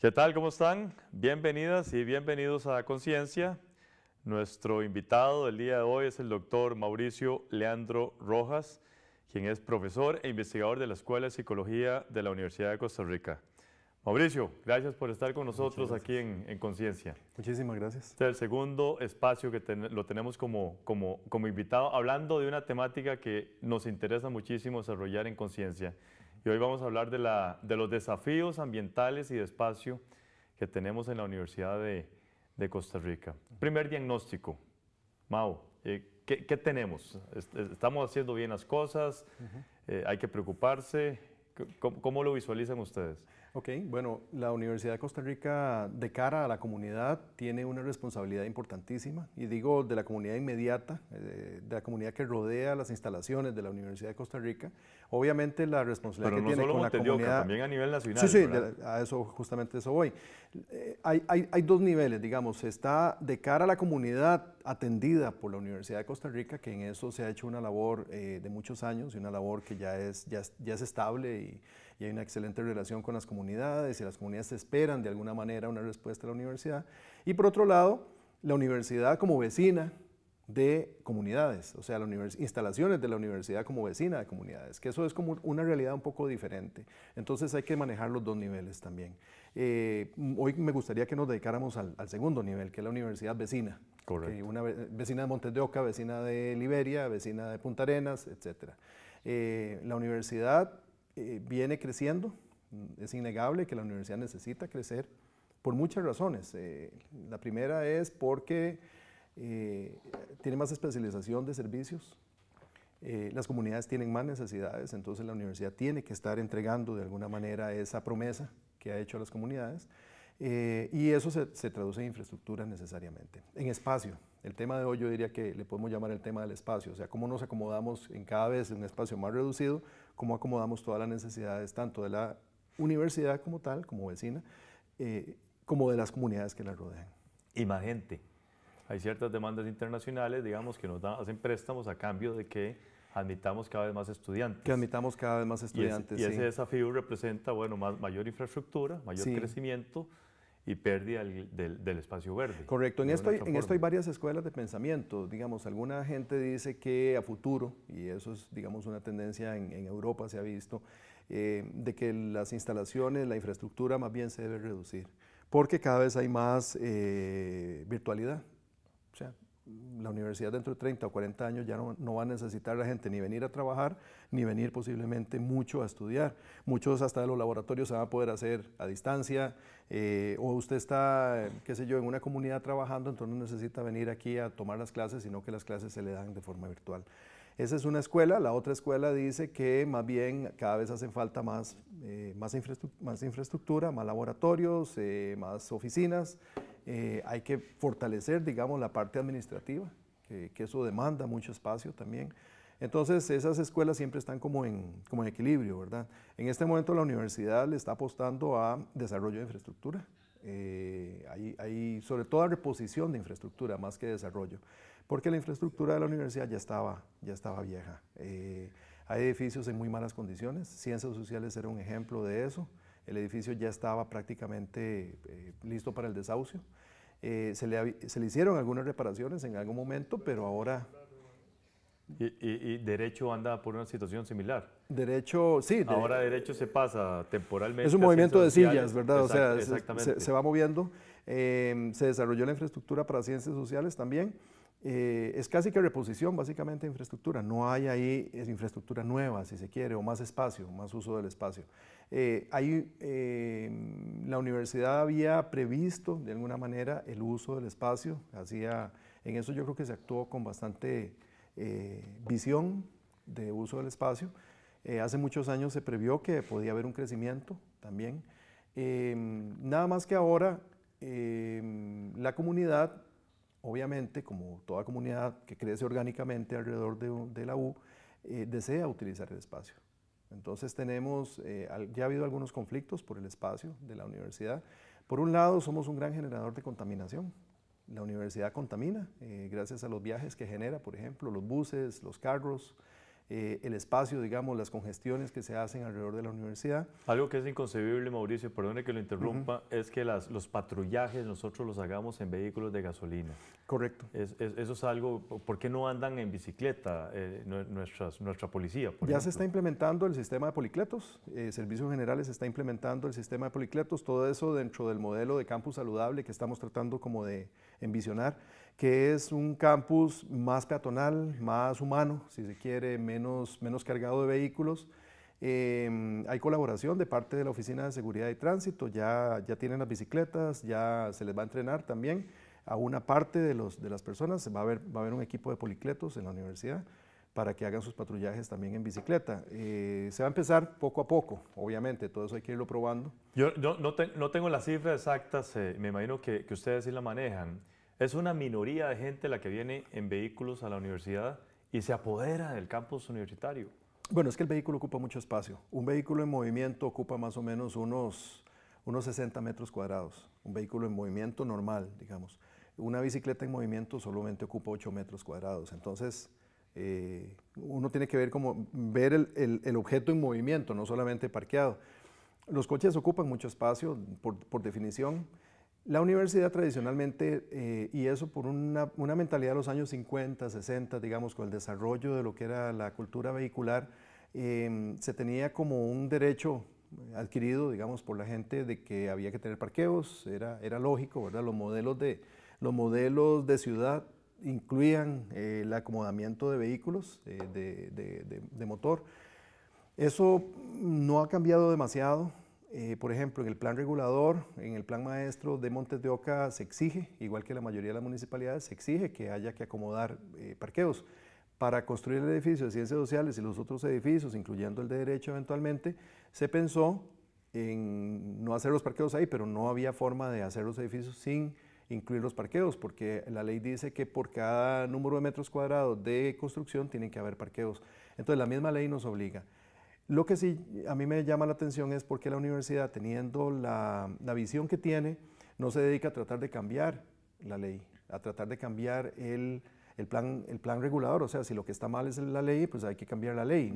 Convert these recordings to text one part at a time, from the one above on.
¿Qué tal? ¿Cómo están? Bienvenidas y bienvenidos a Conciencia. Nuestro invitado del día de hoy es el doctor Mauricio Leandro Rojas, quien es profesor e investigador de la Escuela de Psicología de la Universidad de Costa Rica. Mauricio, gracias por estar con nosotros aquí en, Conciencia. Muchísimas gracias. Este es el segundo espacio que lo tenemos como invitado, hablando de una temática que nos interesa muchísimo desarrollar en Conciencia y hoy vamos a hablar de, los desafíos ambientales y de espacio que tenemos en la Universidad de, Costa Rica. Primer diagnóstico, Mau, eh, ¿qué, tenemos? ¿Estamos haciendo bien las cosas? Eh, ¿Hay que preocuparse? ¿Cómo, lo visualizan ustedes? Ok, bueno, la Universidad de Costa Rica de cara a la comunidad tiene una responsabilidad importantísima, y digo de la comunidad inmediata, eh, de la comunidad que rodea las instalaciones de la Universidad de Costa Rica. Obviamente la responsabilidad que tiene con la comunidad... también a nivel nacional. Sí, sí, a eso, justamente eso voy. Eh, hay, dos niveles, digamos, está de cara a la comunidad atendida por la Universidad de Costa Rica, que en eso se ha hecho una labor eh, de muchos años y una labor que ya es, estable y, y, hay una excelente relación con las comunidades y las comunidades esperan de alguna manera una respuesta de la universidad. Y por otro lado, la universidad como vecina de comunidades, o sea, la instalaciones de la universidad como vecina de comunidades, que eso es como una realidad un poco diferente. Entonces hay que manejar los dos niveles también. Eh, mm, hoy me gustaría que nos dedicáramos al, segundo nivel, que es la universidad vecina. Correcto. vecina de Montes de Oca, vecina de Liberia, vecina de Punta Arenas, etc. Eh, la universidad eh, viene creciendo, mm, es innegable que la universidad necesita crecer por muchas razones. la primera es porque eh, tiene más especialización de servicios, eh, las comunidades tienen más necesidades, entonces la universidad tiene que estar entregando de alguna manera esa promesa que ha hecho a las comunidades. Eh, y eso se, traduce en infraestructura necesariamente. En espacio, el tema de hoy yo diría que le podemos llamar el tema del espacio, o sea, cómo nos acomodamos en cada vez un espacio más reducido, cómo acomodamos todas las necesidades tanto de la universidad como tal, como vecina, como de las comunidades que la rodean. Y más gente hay ciertas demandas internacionales, digamos, que nos hacen préstamos a cambio de que admitamos cada vez más estudiantes. Que admitamos cada vez más estudiantes. Y, y ese desafío representa, bueno, más, mayor infraestructura, mayor crecimiento y pérdida del, espacio verde. Correcto, en esto, hay, en esto hay varias escuelas de pensamiento. Digamos, alguna gente dice que a futuro, y eso es, digamos, una tendencia en, Europa, se ha visto, eh, de que las instalaciones, la infraestructura más bien se debe reducir, porque cada vez hay más eh, virtualidad o sea, la universidad dentro de 30 o 40 años ya no, va a necesitar la gente ni venir a trabajar, ni venir posiblemente mucho a estudiar. Muchos hasta de los laboratorios se van a poder hacer a distancia, eh, o usted está, qué sé yo, en una comunidad trabajando, entonces no necesita venir aquí a tomar las clases, sino que las clases se le dan de forma virtual. Esa es una escuela, la otra escuela dice que más bien cada vez hacen falta más, eh, más, infraestructura, más, laboratorios, eh, más oficinas, eh, hay que fortalecer, digamos, la parte administrativa, que, eso demanda mucho espacio también. Entonces, esas escuelas siempre están como en, equilibrio, ¿verdad? En este momento la universidad le está apostando a desarrollo de infraestructura. Eh, hay, sobre todo a reposición de infraestructura más que desarrollo, porque la infraestructura de la universidad ya estaba, ya estaba vieja. Eh, hay edificios en muy malas condiciones, ciencias sociales era un ejemplo de eso, el edificio ya estaba prácticamente listo para el desahucio eh, se, le, hicieron algunas reparaciones en algún momento, pero ahora... Y, Derecho anda por una situación similar. Derecho, sí. ahora Derecho se pasa temporalmente. Es un movimiento de sillas, ¿verdad? o sea, Se, va moviendo. Em, se desarrolló la infraestructura para ciencias sociales también. Eh, es casi que reposición básicamente de infraestructura. No hay ahí infraestructura nueva, si se quiere, o más espacio, más uso del espacio. Eh, eh, la universidad había previsto de alguna manera el uso del espacio, hacía, en eso yo creo que se actuó con bastante eh, visión de uso del espacio. hace muchos años se previó que podía haber un crecimiento también. Em, nada más que ahora em, la comunidad, obviamente, como toda comunidad que crece orgánicamente alrededor de la U, desea utilizar el espacio. Entonces tenemos, eh, ya ha habido algunos conflictos por el espacio de la universidad. Por un lado, somos un gran generador de contaminación. La universidad contamina eh, gracias a los viajes que genera, por ejemplo, los buses, los carros, eh, el espacio, digamos, las congestiones que se hacen alrededor de la universidad. Algo que es inconcebible, Mauricio, perdone que lo interrumpa, es que las, los patrullajes nosotros los hagamos en vehículos de gasolina. Correcto. eso es algo, ¿por qué no andan en bicicleta eh, nuestra policía? ya se está implementando el sistema de policletos, eh, Servicios Generales está implementando el sistema de policletos, todo eso dentro del modelo de campus saludable que estamos tratando como de envisionar que es un campus más peatonal, más humano, si se quiere, menos, menos cargado de vehículos. Em, hay colaboración de parte de la Oficina de Seguridad y Tránsito, ya, ya tienen las bicicletas, ya se les va a entrenar también a una parte de, los, de las personas, va a, haber, va a haber un equipo de policletos en la universidad para que hagan sus patrullajes también en bicicleta. Eh, se va a empezar poco a poco, obviamente, todo eso hay que irlo probando. Yo no, no, tengo las cifras exactas, eh, me imagino que, que, ustedes sí la manejan. Es una minoría de gente la que viene en vehículos a la universidad y se apodera del campus universitario. Bueno, es que el vehículo ocupa mucho espacio. Un vehículo en movimiento ocupa más o menos unos, unos 60 metros cuadrados. Un vehículo en movimiento normal, digamos. Una bicicleta en movimiento solamente ocupa 8 metros cuadrados. Entonces, eh, uno tiene que ver como ver el, objeto en movimiento, no solamente parqueado. Los coches ocupan mucho espacio, por, por definición. La universidad tradicionalmente, eh, y eso por una, mentalidad de los años 50, 60, digamos, con el desarrollo de lo que era la cultura vehicular, em, se tenía como un derecho adquirido, digamos, por la gente de que había que tener parqueos, era, era lógico, ¿verdad? Los modelos de, los modelos de ciudad incluían eh, el acomodamiento de vehículos, eh, de motor. Eso no ha cambiado demasiado, eh, por ejemplo, en el plan regulador, en el plan maestro de Montes de Oca se exige, igual que la mayoría de las municipalidades, se exige que haya que acomodar eh, parqueos. Para construir el edificio de ciencias sociales y los otros edificios, incluyendo el de derecho eventualmente, se pensó en no hacer los parqueos ahí, pero no había forma de hacer los edificios sin incluir los parqueos, porque la ley dice que por cada número de metros cuadrados de construcción tienen que haber parqueos. Entonces la misma ley nos obliga. Lo que sí a mí me llama la atención es por qué la universidad, teniendo la, la visión que tiene, no se dedica a tratar de cambiar la ley, a tratar de cambiar el, el plan, el plan regulador, o sea, si lo que está mal es la ley, pues hay que cambiar la ley.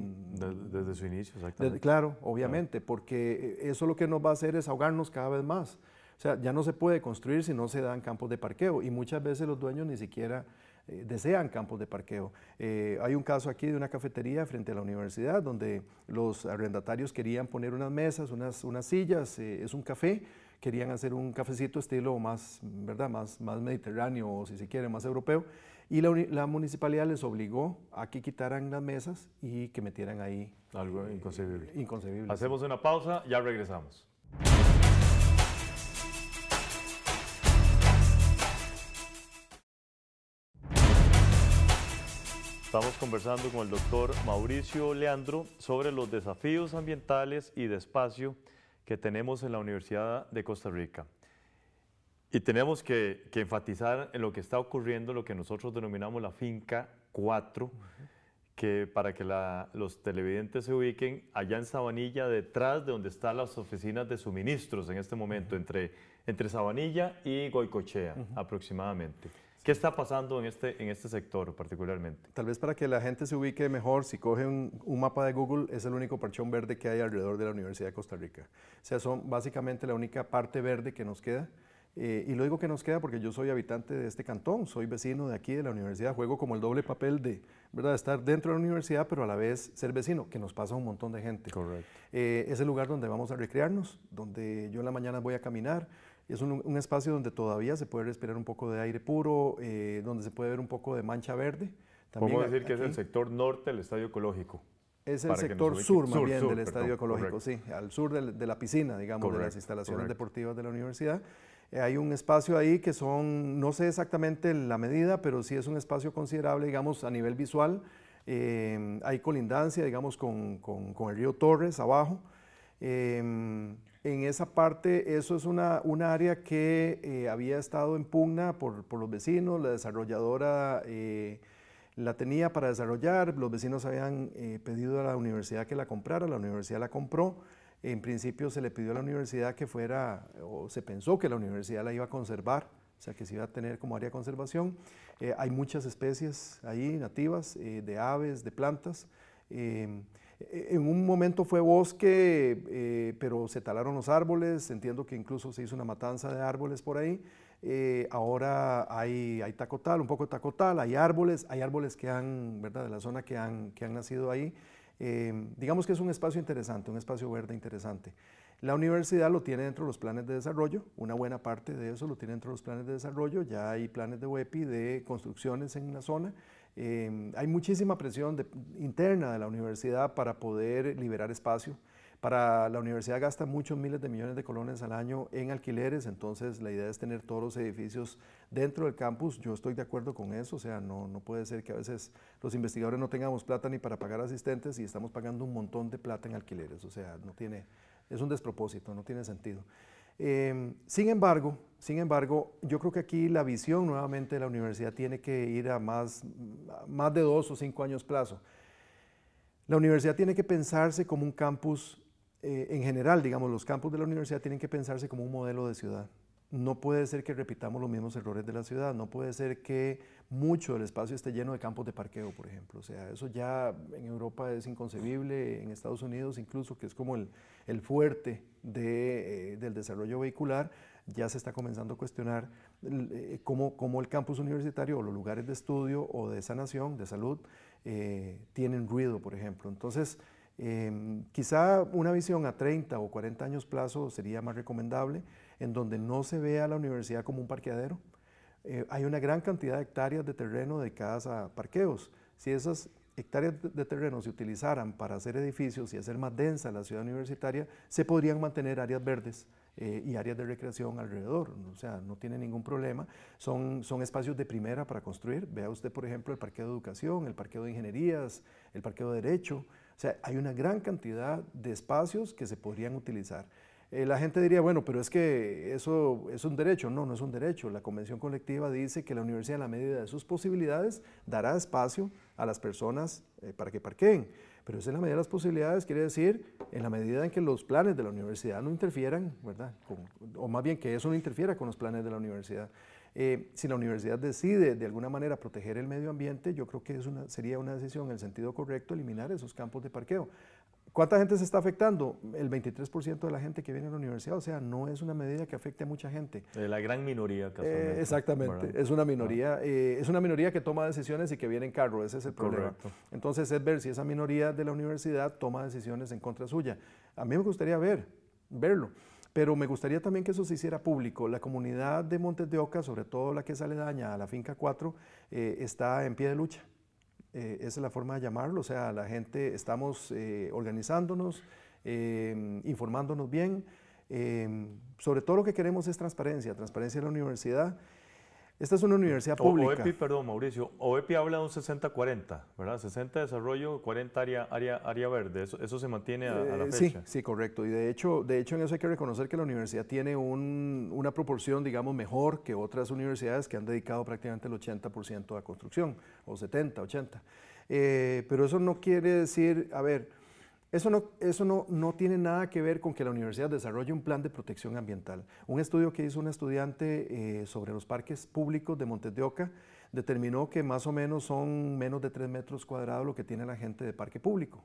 Desde, su inicio, exactamente. claro, obviamente, porque eh, eso lo que nos va a hacer es ahogarnos cada vez más. O sea, ya no se puede construir si no se dan campos de parqueo y muchas veces los dueños ni siquiera eh, desean campos de parqueo. Eh, hay un caso aquí de una cafetería frente a la universidad donde los arrendatarios querían poner unas mesas, unas, unas sillas, eh, es un café, querían hacer un cafecito estilo más, ¿verdad? Más, más mediterráneo o si se quiere, más europeo. Y la, municipalidad les obligó a que quitaran las mesas y que metieran ahí. Algo inconcebible. inconcebible. Hacemos una pausa, ya regresamos. Estamos conversando con el doctor Mauricio Leandro sobre los desafíos ambientales y de espacio que tenemos en la Universidad de Costa Rica. Y tenemos que, enfatizar en lo que está ocurriendo, lo que nosotros denominamos la finca 4, que para que los televidentes se ubiquen, allá en Sabanilla, detrás de donde están las oficinas de suministros en este momento, entre, entre Sabanilla y Goicochea aproximadamente. ¿Qué está pasando en este, en este sector particularmente? Tal vez para que la gente se ubique mejor, si coge un, mapa de Google, es el único parchón verde que hay alrededor de la Universidad de Costa Rica. O sea, son básicamente la única parte verde que nos queda. Eh, y lo digo que nos queda porque yo soy habitante de este cantón, soy vecino de aquí, de la universidad, juego como el doble papel de ¿verdad? estar dentro de la universidad, pero a la vez ser vecino, que nos pasa a un montón de gente. Correcto. Eh, es el lugar donde vamos a recrearnos, donde yo en la mañana voy a caminar, es un, espacio donde todavía se puede respirar un poco de aire puro, eh, donde se puede ver un poco de mancha verde. Podemos decir que es el sector norte del estadio ecológico. Es el sector sur, más bien, del estadio ecológico, sí, al sur de, la piscina, digamos, de las instalaciones deportivas de la universidad. Eh, hay un espacio ahí que son, no sé exactamente la medida, pero sí es un espacio considerable, digamos, a nivel visual. Eh, hay colindancia, digamos, con, el río Torres abajo. Eh, en esa parte, eso es una, un área que eh, había estado en pugna por, los vecinos, la desarrolladora eh, la tenía para desarrollar, los vecinos habían eh, pedido a la universidad que la comprara, la universidad la compró. En principio se le pidió a la universidad que fuera, o se pensó que la universidad la iba a conservar, o sea que se iba a tener como área de conservación. hay muchas especies ahí nativas, de aves, de plantas. E-, en un momento fue bosque, eh, pero se talaron los árboles, entiendo que incluso se hizo una matanza de árboles por ahí. Eh, ahora hay, tacotal, un poco de tacotal, hay árboles, hay árboles que han, ¿verdad? De la zona que han, que han nacido ahí. Em, digamos que es un espacio interesante, un espacio verde interesante. La universidad lo tiene dentro de los planes de desarrollo, una buena parte de eso lo tiene dentro de los planes de desarrollo, ya hay planes de WEPI de construcciones en la zona Em, hay muchísima presión interna de la universidad para poder liberar espacio. Para la universidad gasta muchos miles de millones de colones al año en alquileres, entonces la idea es tener todos los edificios dentro del campus. Yo estoy de acuerdo con eso, o sea, no, no puede ser que a veces los investigadores no tengamos plata ni para pagar asistentes y estamos pagando un montón de plata en alquileres, o sea, no tiene, es un despropósito, no tiene sentido. Em, sin embargo, sin embargo, yo creo que aquí la visión nuevamente de la universidad tiene que ir a más, más de dos o cinco años plazo. La universidad tiene que pensarse como un campus, eh, en general, digamos, los campus de la universidad tienen que pensarse como un modelo de ciudad. No puede ser que repitamos los mismos errores de la ciudad, no puede ser que mucho del espacio esté lleno de campos de parqueo, por ejemplo. O sea, eso ya en Europa es inconcebible, en Estados Unidos incluso, que es como el fuerte eh, del desarrollo vehicular, ya se está comenzando a cuestionar eh, cómo, el campus universitario o los lugares de estudio o de sanación, de salud, eh, tienen ruido, por ejemplo. Entonces, em, quizá una visión a 30 o 40 años plazo sería más recomendable, en donde no se vea la universidad como un parqueadero. hay una gran cantidad de hectáreas de terreno dedicadas a parqueos. Si esas hectáreas de terreno se utilizaran para hacer edificios y hacer más densa la ciudad universitaria, se podrían mantener áreas verdes eh, y áreas de recreación alrededor. O sea, no tiene ningún problema. Son, son espacios de primera para construir. Vea usted, por ejemplo, el parque de educación, el parque de ingenierías, el parque de derecho. O sea, hay una gran cantidad de espacios que se podrían utilizar. Eh, la gente diría, bueno, pero es que eso es un derecho. No, no es un derecho. La convención colectiva dice que la universidad, en la medida de sus posibilidades, dará espacio a las personas eh, para que parqueen. Pero es en la medida de las posibilidades, quiere decir, en la medida en que los planes de la universidad no interfieran, ¿verdad? o más bien que eso no interfiera con los planes de la universidad. Eh, si la universidad decide de alguna manera proteger el medio ambiente, yo creo que sería una decisión en el sentido correcto eliminar esos campos de parqueo. ¿Cuánta gente se está afectando? El 23% de la gente que viene a la universidad, o sea, no es una medida que afecte a mucha gente. la gran minoría, eh, Exactamente, es una minoría, ah. eh, es una minoría que toma decisiones y que viene en carro, ese es el problema. Entonces es ver si esa minoría de la universidad toma decisiones en contra suya. A mí me gustaría ver, verlo, pero me gustaría también que eso se hiciera público. La comunidad de Montes de Oca, sobre todo la que sale daña a la finca 4, eh, está en pie de lucha eh, esa es la forma de llamarlo, o sea, la gente estamos eh, organizándonos, em, informándonos bien. Em, sobre todo lo que queremos es transparencia, transparencia en la universidad esta es una universidad pública. OEPI, perdón, Mauricio. OEPI habla de un 60-40, ¿verdad? 60 desarrollo, 40 área, área, área verde. Eso, se mantiene a, la eh, fecha. Sí, sí, correcto. Y de hecho, de hecho, en eso hay que reconocer que la universidad tiene una proporción, digamos, mejor que otras universidades que han dedicado prácticamente el 80% a construcción, o 70, 80. Eh, pero eso no quiere decir, a ver, eso, no, tiene nada que ver con que la universidad desarrolle un plan de protección ambiental. Un estudio que hizo un estudiante eh, sobre los parques públicos de Montes de Oca determinó que más o menos son menos de 3 metros cuadrados lo que tiene la gente de parque público.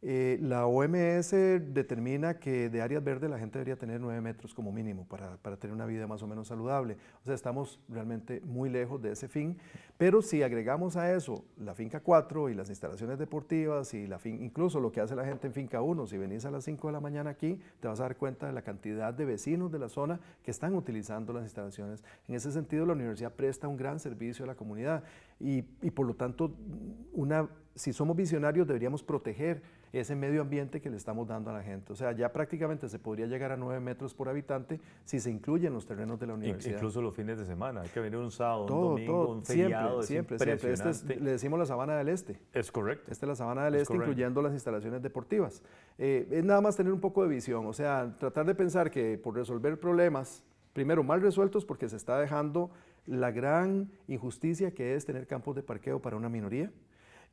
Eh, la OMS determina que de áreas verdes la gente debería tener 9 metros como mínimo para, para, tener una vida más o menos saludable. O sea, estamos realmente muy lejos de ese fin. Pero si agregamos a eso la finca 4 y las instalaciones deportivas y la fin, incluso lo que hace la gente en finca 1, si venís a las 5 de la mañana aquí, te vas a dar cuenta de la cantidad de vecinos de la zona que están utilizando las instalaciones. En ese sentido, la universidad presta un gran servicio a la comunidad y, y por lo tanto, una si somos visionarios, deberíamos proteger ese medio ambiente que le estamos dando a la gente. O sea, ya prácticamente se podría llegar a 9 metros por habitante si se incluyen los terrenos de la universidad. Incluso los fines de semana, hay que venir un sábado, un domingo, un feriado. Siempre, siempre, este le decimos la sabana del este. Es correcto. Esta es la sabana del este, incluyendo las instalaciones deportivas. Eh, es nada más tener un poco de visión, o sea, tratar de pensar que por resolver problemas, primero mal resueltos porque se está dejando la gran injusticia que es tener campos de parqueo para una minoría.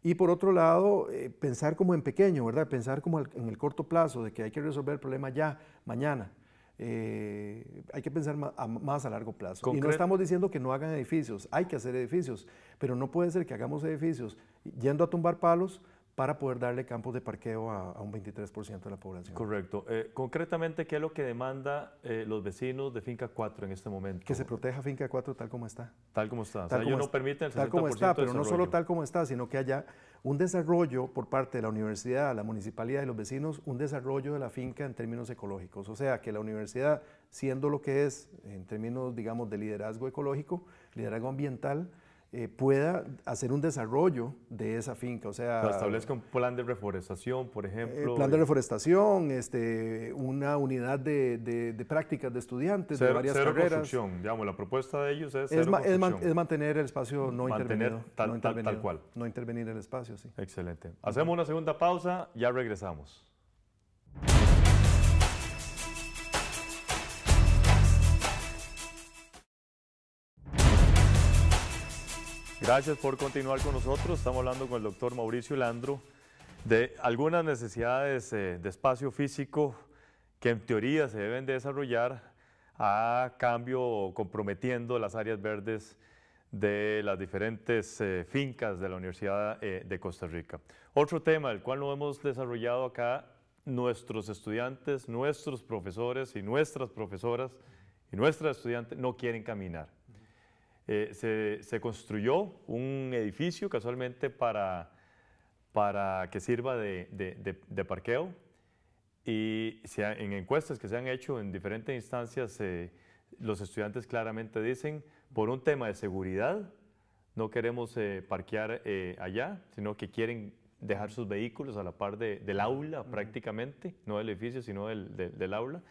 Y por otro lado, eh, pensar como en pequeño, ¿verdad? Pensar como en el corto plazo, de que hay que resolver el problema ya, mañana. Eh, hay que pensar más a, largo plazo. y no estamos diciendo que no hagan edificios, hay que hacer edificios, pero no puede ser que hagamos edificios yendo a tumbar palos para poder darle campos de parqueo a, un 23% de la población. Correcto. Eh, concretamente, ¿qué es lo que demanda eh, los vecinos de Finca 4 en este momento? Que se proteja Finca 4 tal como está. Tal como está. Tal o sea, como no permiten Tal como está, pero no solo tal como está, sino que haya un desarrollo por parte de la universidad, la municipalidad y los vecinos, un desarrollo de la finca en términos ecológicos. O sea, que la universidad, siendo lo que es en términos, digamos, de liderazgo ecológico, liderazgo ambiental, eh, pueda hacer un desarrollo de esa finca. O sea, establezca un plan de reforestación, por eh, ejemplo. el plan de reforestación, este, una unidad de, prácticas de estudiantes, de varias cero carreras. la propuesta de ellos es. es, mantener el espacio no, mantener intervenido, tal, Tal, cual. No intervenir el espacio, sí. Excelente. Hacemos una segunda pausa, ya regresamos. Gracias por continuar con nosotros. Estamos hablando con el doctor Mauricio Landro de algunas necesidades eh, de espacio físico que en teoría se deben desarrollar a cambio comprometiendo las áreas verdes de las diferentes eh, fincas de la Universidad eh, de Costa Rica. Otro tema del cual no hemos desarrollado acá, nuestros estudiantes, nuestros profesores y nuestras profesoras y nuestras estudiantes no quieren caminar. Eh, se, construyó un edificio casualmente para, para que sirva de, parqueo y en encuestas que se han hecho en diferentes instancias, los estudiantes claramente dicen, por un tema de seguridad, no queremos eh, parquear eh, allá, sino que quieren dejar sus vehículos a la par del aula prácticamente, no del edificio, sino del, aula.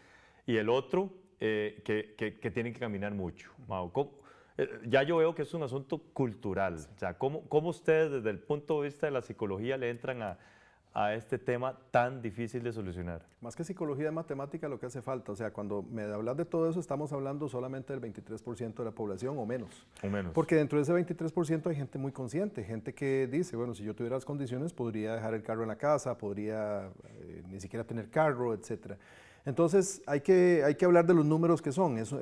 Y el otro, que, que, tienen que caminar mucho. Eh, ya yo veo que es un asunto cultural. O sea, ¿cómo, ustedes desde el punto de vista de la psicología le entran a, este tema tan difícil de solucionar? Más que psicología de matemática lo que hace falta. O sea, cuando me hablas de todo eso, estamos hablando solamente del 23% de la población o menos. O menos. Porque dentro de ese 23% hay gente muy consciente, gente que dice, bueno, si yo tuviera las condiciones, podría dejar el carro en la casa, podría eh, ni siquiera tener carro, etcétera. Entonces hay que, hay que hablar de los números que son, eso,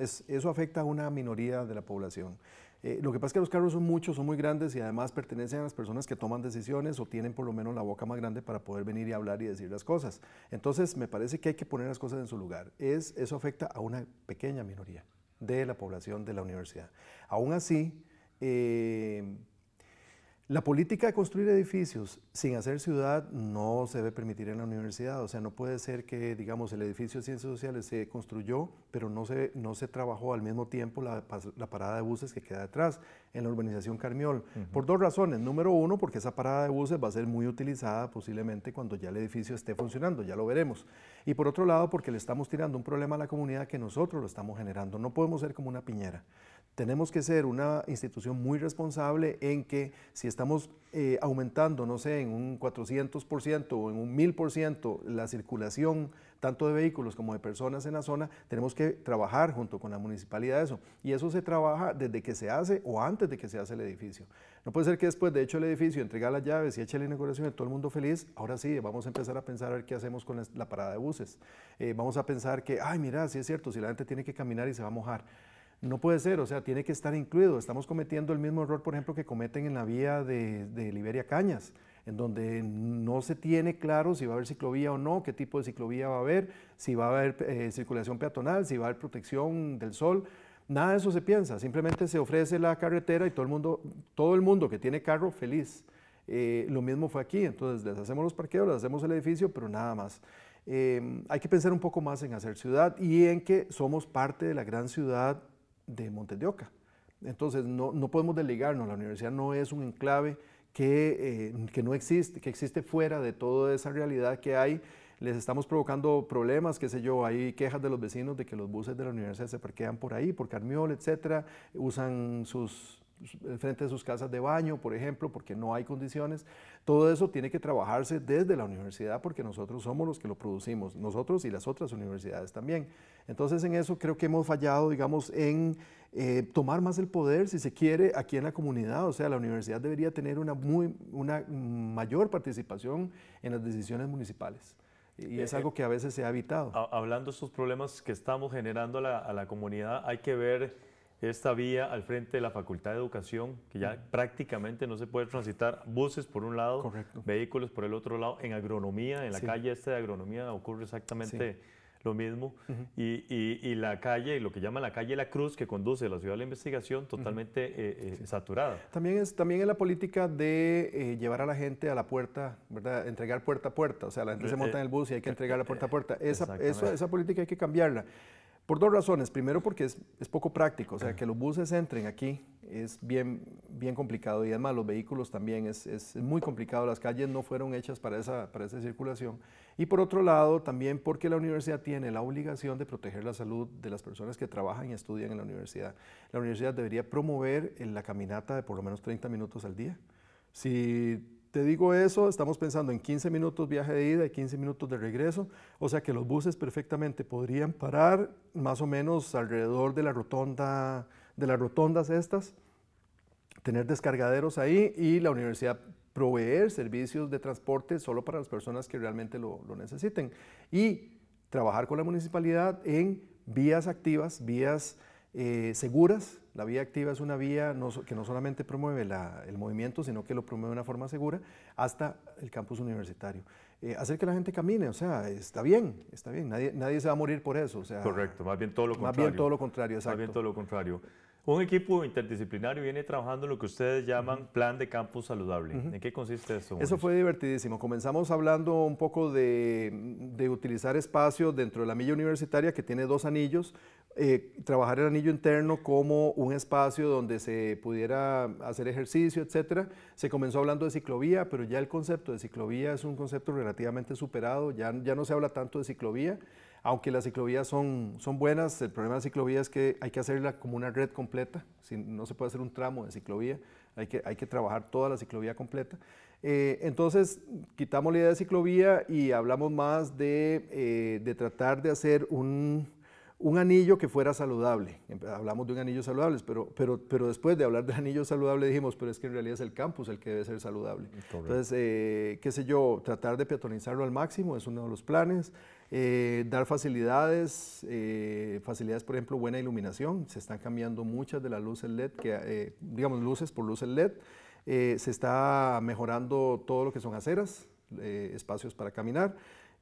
afecta a una minoría de la población. Eh, lo que pasa es que los carros son muchos, son muy grandes y además pertenecen a las personas que toman decisiones o tienen por lo menos la boca más grande para poder venir y hablar y decir las cosas. Entonces me parece que hay que poner las cosas en su lugar. Es, eso afecta a una pequeña minoría de la población de la universidad. Aún así, eh, la política de construir edificios sin hacer ciudad no se debe permitir en la universidad. O sea, no puede ser que, digamos, el edificio de ciencias sociales se construyó, pero no se, no se trabajó al mismo tiempo la, la parada de buses que queda detrás en la urbanización Carmiol. Por dos razones. Número uno, porque esa parada de buses va a ser muy utilizada posiblemente cuando ya el edificio esté funcionando, ya lo veremos. Y por otro lado, porque le estamos tirando un problema a la comunidad que nosotros lo estamos generando. No podemos ser como una piñera. Tenemos que ser una institución muy responsable en que si estamos eh, aumentando, no sé, en un 400% o en un 1000% la circulación tanto de vehículos como de personas en la zona, tenemos que trabajar junto con la municipalidad eso. Y eso se trabaja desde que se hace o antes de que se hace el edificio. No puede ser que después de hecho el edificio, entrega las llaves y eche la inauguración y todo el mundo feliz, ahora sí, vamos a empezar a pensar a ver qué hacemos con la parada de buses. Eh, vamos a pensar que, ay, mira, sí es cierto, si la gente tiene que caminar y se va a mojar. No puede ser, o sea, tiene que estar incluido. Estamos cometiendo el mismo error, por ejemplo, que cometen en la vía de, Liberia Cañas, en donde no se tiene claro si va a haber ciclovía o no, qué tipo de ciclovía va a haber, si va a haber eh, circulación peatonal, si va a haber protección del sol. Nada de eso se piensa, simplemente se ofrece la carretera y todo el mundo, todo el mundo que tiene carro feliz. Eh, lo mismo fue aquí, entonces les hacemos los parqueos, les hacemos el edificio, pero nada más. Eh, hay que pensar un poco más en hacer ciudad y en que somos parte de la gran ciudad de de Oca. Entonces, no, podemos delegarnos, la universidad no es un enclave que, eh, que, no existe, que existe fuera de toda esa realidad que hay. Les estamos provocando problemas, qué sé yo, hay quejas de los vecinos de que los buses de la universidad se parquean por ahí, por Carmiol, etcétera, usan sus, eh, frente a sus casas de baño, por ejemplo, porque no hay condiciones. Todo eso tiene que trabajarse desde la universidad porque nosotros somos los que lo producimos, nosotros y las otras universidades también. Entonces en eso creo que hemos fallado, digamos, en eh, tomar más el poder, si se quiere, aquí en la comunidad. O sea, la universidad debería tener una, muy, una mayor participación en las decisiones municipales. Y eh, es algo que a veces se ha evitado. Hablando de estos problemas que estamos generando a la comunidad, hay que ver esta vía al frente de la Facultad de Educación, que ya prácticamente no se puede transitar buses por un lado, vehículos por el otro lado. En agronomía, en la calle esta de agronomía ocurre exactamente lo mismo. y, la calle, lo que llaman la calle La Cruz, que conduce a la ciudad de la investigación, totalmente eh, eh, saturada. También es, también es la política de eh, llevar a la gente a la puerta, ¿verdad? entregar puerta a puerta. O sea, la gente se monta en el bus y hay que entregar la puerta a puerta. Esa, eso, esa política hay que cambiarla. Por dos razones. Primero, porque es, es, poco práctico, o sea, que los buses entren aquí es bien, bien complicado y además los vehículos también es, es, muy complicado. Las calles no fueron hechas para esa, para esa circulación. Y por otro lado, también porque la universidad tiene la obligación de proteger la salud de las personas que trabajan y estudian en la universidad. La universidad debería promover la caminata de por lo menos 30 minutos al día. Si te digo eso, estamos pensando en 15 minutos viaje de ida y 15 minutos de regreso, o sea que los buses perfectamente podrían parar más o menos alrededor de la rotonda, de las rotondas estas, tener descargaderos ahí y la universidad proveer servicios de transporte solo para las personas que realmente lo, necesiten y trabajar con la municipalidad en vías activas, vías eh, seguras la vía activa es una vía que no solamente promueve el movimiento, sino que lo promueve de una forma segura hasta el campus universitario. Eh, hacer que la gente camine, o sea, está bien, está bien, nadie, se va a morir por eso. O sea, Correcto, más bien todo lo contrario. Más bien todo lo contrario, exacto. Más bien todo lo contrario. Un equipo interdisciplinario viene trabajando lo que ustedes llaman plan de campus saludable. ¿En qué consiste eso? Eso fue divertidísimo. Comenzamos hablando un poco de, utilizar espacios dentro de la milla universitaria que tiene dos anillos. Eh, trabajar el anillo interno como un espacio donde se pudiera hacer ejercicio, etcétera. Se comenzó hablando de ciclovía, pero ya el concepto de ciclovía es un concepto relativamente superado, ya, ya no se habla tanto de ciclovía, aunque las ciclovías son, son buenas, el problema de la ciclovía es que hay que hacerla como una red completa, si no se puede hacer un tramo de ciclovía, hay que, hay que trabajar toda la ciclovía completa. Eh, entonces, quitamos la idea de ciclovía y hablamos más de, eh, de tratar de hacer un, un anillo que fuera saludable. Hablamos de un anillo saludable, pero, pero, pero después de hablar de anillo saludable dijimos, pero es que en realidad es el campus el que debe ser saludable. Entonces, eh, qué sé yo, tratar de peatonizarlo al máximo es uno de los planes. Eh, dar facilidades, eh, facilidades, por ejemplo, buena iluminación. Se están cambiando muchas de las luces LED, que, eh, digamos, luces por luces LED. se está mejorando todo lo que son aceras, espacios para caminar.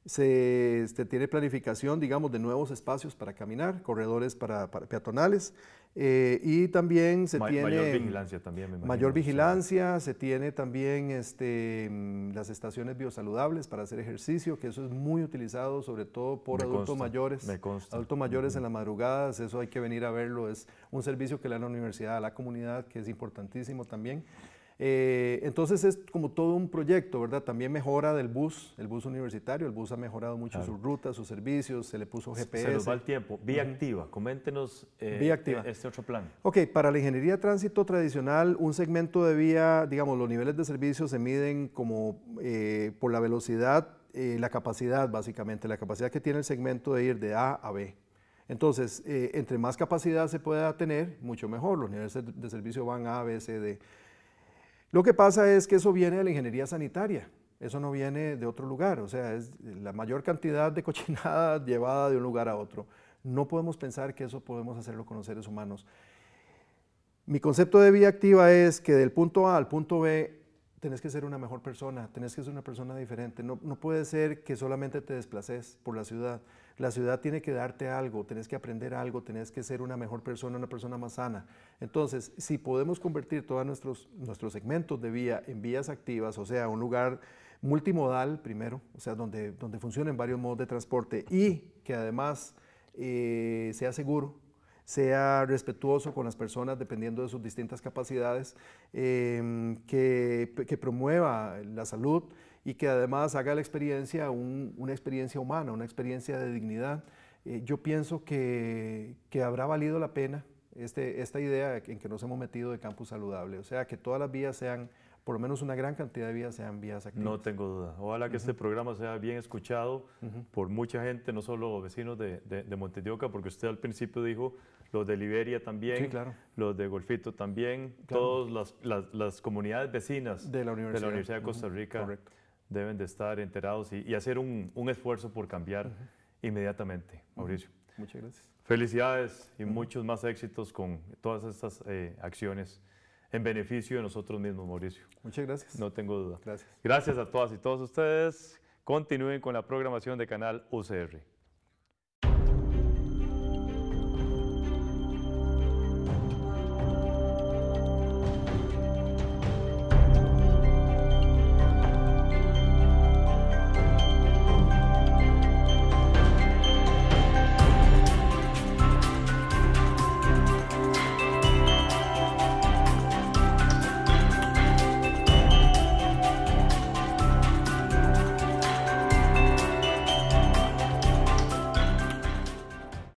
Se este, tiene planificación, digamos, de nuevos espacios para caminar, corredores para, peatonales. Eh, y también se tiene... Mayor vigilancia también, Mayor vigilancia, se tiene también este, mm, las estaciones biosaludables para hacer ejercicio, que eso es muy utilizado sobre todo por adultos mayores. Adultos mayores en las madrugadas, eso hay que venir a verlo. Es un servicio que le da la universidad a la comunidad, que es importantísimo también. Eh, entonces es como todo un proyecto, ¿verdad? También mejora del bus, el bus universitario, el bus ha mejorado mucho su sus rutas, sus servicios, se le puso GPS. Se nos va el tiempo. Vía activa, coméntenos eh, e-, este otro plan. Ok, para la ingeniería de tránsito tradicional, un segmento de vía, digamos, los niveles de servicio se miden como eh, por la velocidad, la capacidad básicamente, la capacidad que tiene el segmento de ir de A a B. Entonces, entre más capacidad se pueda tener, mucho mejor. Los niveles de servicio van A, B, C, D. Lo que pasa es que eso viene de la ingeniería sanitaria, eso no viene de otro lugar, o sea, es la mayor cantidad de cochinada llevada de un lugar a otro. No podemos pensar que eso podemos hacerlo con los seres humanos. Mi concepto de vida activa es que del punto A al punto B tenés que ser una mejor persona, tenés que ser una persona diferente. No, no puede ser que solamente te desplaces por la ciudad. La ciudad tiene que darte algo, tenés que aprender algo, tenés que ser una mejor persona, una persona más sana. Entonces, si podemos convertir todos nuestros, nuestros segmentos de vía en vías activas, o sea, un lugar multimodal primero, o sea, donde, donde funcionen varios modos de transporte y que además eh, sea seguro, sea respetuoso con las personas dependiendo de sus distintas capacidades, eh, que, que promueva la salud, y que además haga la experiencia una experiencia humana, una experiencia de dignidad. Eh, yo pienso que, que, habrá valido la pena este, esta idea en que nos hemos metido de campus saludable, o sea, que todas las vías sean, por lo menos una gran cantidad de vías sean vías activas. No tengo duda. Ojalá que este programa sea bien escuchado por mucha gente, no solo vecinos de, de, Montedioca, porque usted al principio dijo los de Liberia también, los de Golfito también, todas las, las, comunidades vecinas de la Universidad de, Costa Rica. Correcto deben de estar enterados y, hacer un, esfuerzo por cambiar inmediatamente, Mauricio. Muchas gracias. Felicidades y muchos más éxitos con todas estas eh, acciones en beneficio de nosotros mismos, Mauricio. Muchas gracias. No tengo duda. Gracias. Gracias a todas y todos ustedes. Continúen con la programación de Canal UCR.